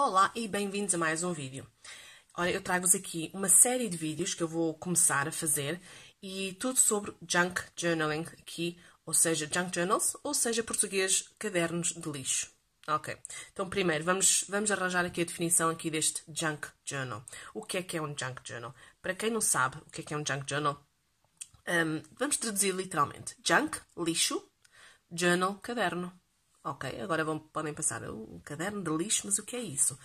Olá e bem-vindos a mais um vídeo. Olha, eu trago-vos aqui uma série de vídeos que eu vou começar a fazer e tudo sobre junk journaling aqui, ou seja, junk journals, ou seja, português, cadernos de lixo. Ok, então primeiro vamos, vamos arranjar aqui a definição aqui deste junk journal. O que é que é um junk journal? Para quem não sabe o que é que é um junk journal, um, vamos traduzir literalmente. Junk, lixo, journal, caderno. Ok, agora vão, podem passar um caderno de lixo, mas o que é isso?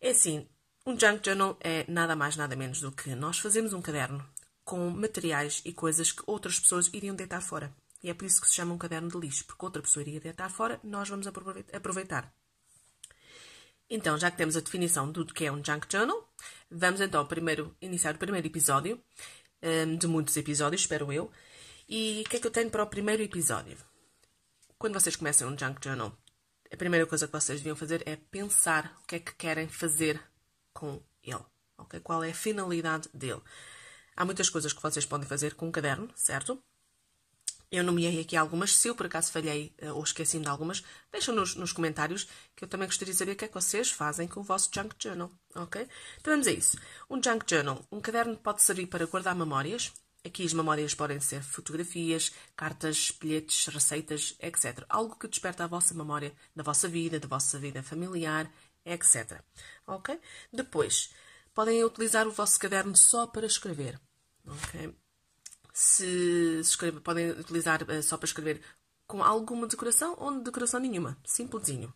É assim, um junk journal é nada mais, nada menos do que nós fazemos um caderno com materiais e coisas que outras pessoas iriam deitar fora. E é por isso que se chama um caderno de lixo, porque outra pessoa iria deitar fora, nós vamos aproveitar. Então, já que temos a definição do que é um junk journal, vamos então primeiro iniciar o primeiro episódio, hum, de muitos episódios, espero eu. E o que é que eu tenho para o primeiro episódio? Quando vocês começam um junk journal, a primeira coisa que vocês deviam fazer é pensar o que é que querem fazer com ele. Okay? Qual é a finalidade dele? Há muitas coisas que vocês podem fazer com um caderno, certo? Eu nomeei aqui algumas. Se eu por acaso falhei eh, ou esqueci de algumas, deixem nos, nos comentários que eu também gostaria de saber o que é que vocês fazem com o vosso junk journal, ok? Então vamos a isso. Um junk journal, um caderno pode servir para guardar memórias, Aqui as memórias podem ser fotografias, cartas, bilhetes, receitas, etc. Algo que desperta a vossa memória da vossa vida, da vossa vida familiar, etc. Ok? Depois, podem utilizar o vosso caderno só para escrever. Ok? Se, se escreve, podem utilizar uh, só para escrever com alguma decoração ou decoração nenhuma. Simplesinho.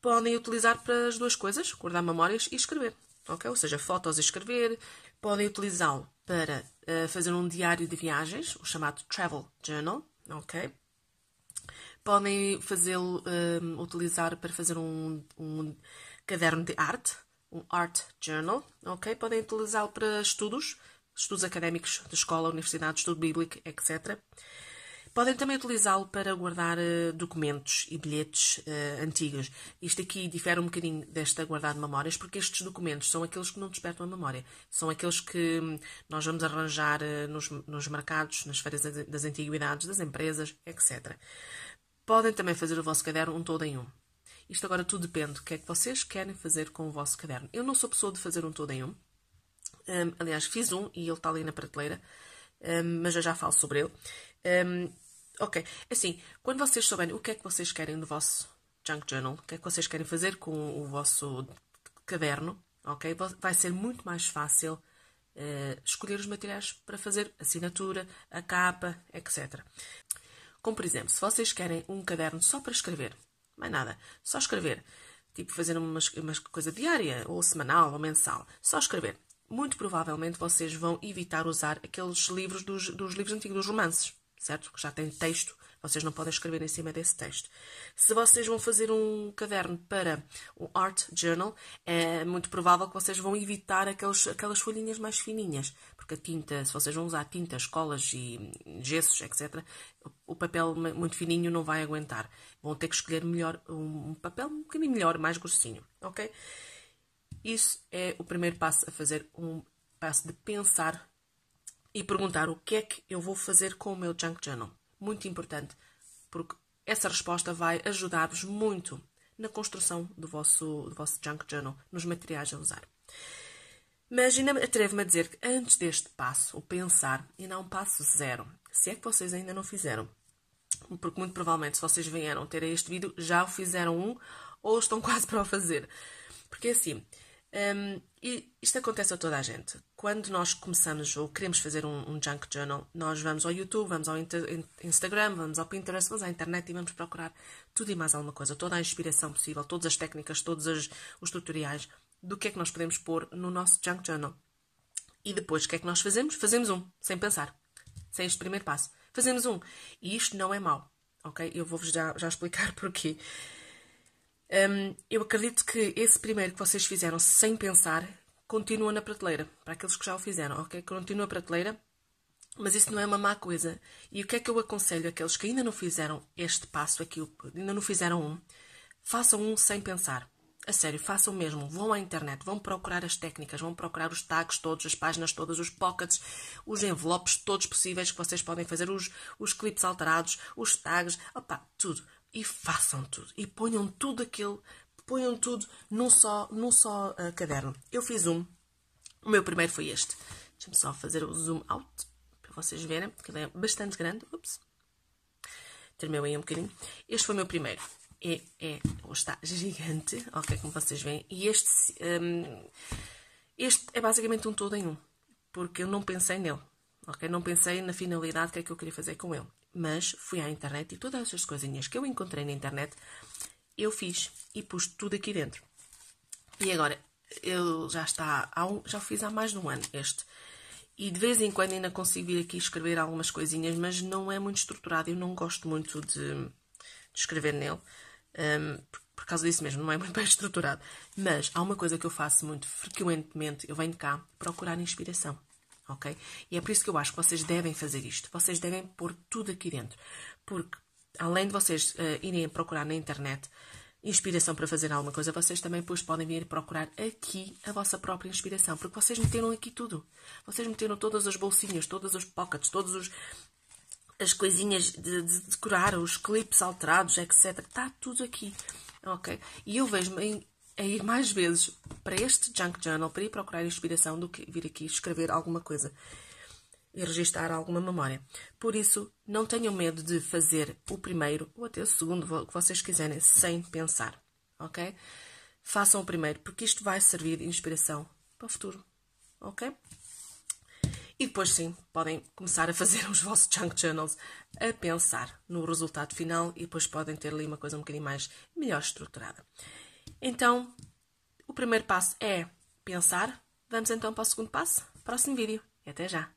Podem utilizar para as duas coisas, guardar memórias e escrever. Ok? Ou seja, fotos e escrever. Podem utilizá-lo para uh, fazer um diário de viagens, o chamado Travel Journal, ok? Podem fazê-lo, um, eh, utilizar para fazer um, um, caderno de arte, um Art Journal, ok? Podem utilizá-lo para estudos, estudos académicos de escola, universidade, estudo bíblico, etc. Podem também utilizá-lo para guardar eh, documentos e bilhetes uh, antigos. Isto aqui difere um bocadinho desta guardar de memórias, porque estes documentos são aqueles que não despertam a memória. São aqueles que hum, nós vamos arranjar eh, nos, nos mercados, nas feiras das antiguidades, das empresas, etc. Podem também fazer o vosso caderno um todo em um. Isto agora tudo depende do que é que vocês querem fazer com o vosso caderno. Eu não sou pessoa de fazer um todo em um. um aliás, fiz um e ele está ali na prateleira, um, mas eu já falo sobre ele. Um, Ok, é assim, quando vocês souberem o que é que vocês querem do vosso junk journal, o que é que vocês querem fazer com o vosso caderno, ok? Vai ser muito mais fácil uh, escolher os materiais para fazer assinatura, a capa, etc. Como, por exemplo, se vocês querem um caderno só para escrever, mais nada, só escrever, tipo fazer uma, uma coisa diária, ou semanal, ou mensal, só escrever, muito provavelmente vocês vão evitar usar aqueles livros dos, dos livros antigos, dos romances certo? Porque já tem texto, vocês não podem escrever em cima desse texto. Se vocês vão fazer um caderno para o Art Journal, é muito provável que vocês vão evitar aqueles, aquelas folhinhas mais fininhas, porque a tinta, se vocês vão usar tintas, colas e gessos, etc., o papel muito fininho não vai aguentar. Vão ter que escolher melhor um papel um bocadinho melhor, mais grossinho, ok? Isso é o primeiro passo a fazer, um passo de pensar e perguntar o que é que eu vou fazer com o meu junk journal. Muito importante, porque essa resposta vai ajudar-vos muito na construção do vosso, do vosso junk journal, nos materiais a usar. Mas atrevo-me a dizer que antes deste passo, o pensar, e não passo zero. Se é que vocês ainda não fizeram. Porque muito provavelmente, se vocês vieram ter este vídeo, já o fizeram um ou estão quase para o fazer. Porque é assim, um, e isto acontece a toda a gente. Quando nós começamos ou queremos fazer um, um junk journal, nós vamos ao YouTube, vamos ao Instagram, vamos ao Pinterest, vamos à internet e vamos procurar tudo e mais alguma coisa, toda a inspiração possível, todas as técnicas, todos os, os tutoriais do que é que nós podemos pôr no nosso junk journal. E depois, o que é que nós fazemos? Fazemos um, sem pensar, sem este primeiro passo. Fazemos um. E isto não é mau, ok? Eu vou-vos já, já explicar porquê. Um, eu acredito que esse primeiro que vocês fizeram sem pensar continua na prateleira, para aqueles que já o fizeram, ok? Continua na prateleira, mas isso não é uma má coisa. E o que é que eu aconselho àqueles que ainda não fizeram este passo aqui, ainda não fizeram um? Façam um sem pensar. A sério, façam mesmo. Vão à internet, vão procurar as técnicas, vão procurar os tags todos, as páginas todas, os pockets, os envelopes todos possíveis que vocês podem fazer, os, os clips alterados, os tags, opá, tudo e façam tudo. E ponham tudo aquilo, ponham tudo num só, num só uh, caderno. Eu fiz um. O meu primeiro foi este. Deixa-me só fazer o zoom out para vocês verem, porque ele é bastante grande. Ups. Terminou aí um bocadinho. Este foi o meu primeiro. É, é, está gigante, ok, como vocês veem. E este, um, ehm, este é basicamente um todo em um, porque eu não pensei nele. Ok? Não pensei na finalidade, o que é que eu queria fazer com ele. Mas fui à internet e todas essas coisinhas que eu encontrei na internet, eu fiz e pus tudo aqui dentro. E agora, eu já está, um, já fiz há mais de um ano este. E de vez em quando ainda consigo vir aqui escrever algumas coisinhas, mas não é muito estruturado. Eu não gosto muito de, de escrever nele, um, por causa disso mesmo, não é muito bem estruturado. Mas há uma coisa que eu faço muito frequentemente: eu venho cá procurar inspiração ok? E é por isso que eu acho que vocês devem fazer isto. Vocês devem pôr tudo aqui dentro. Porque, além de vocês uh, irem procurar na internet inspiração para fazer alguma coisa, vocês também depois podem vir procurar aqui a vossa própria inspiração. Porque vocês meteram aqui tudo. Vocês meteram todas as bolsinhas, todos os pockets, todos os, as coisinhas de, de decorar, os clipes alterados, etc. Está tudo aqui. Ok? E eu vejo-me é ir mais vezes para este junk journal para ir procurar inspiração do que vir aqui escrever alguma coisa e registar alguma memória. Por isso, não tenham medo de fazer o primeiro ou até o segundo que vocês quiserem sem pensar, ok? Façam o primeiro, porque isto vai servir de inspiração para o futuro, ok? E depois sim, podem começar a fazer os vossos junk journals, a pensar no resultado final e depois podem ter ali uma coisa um bocadinho mais melhor estruturada. Então, o primeiro passo é pensar. Vamos então para o segundo passo? Próximo vídeo. E até já!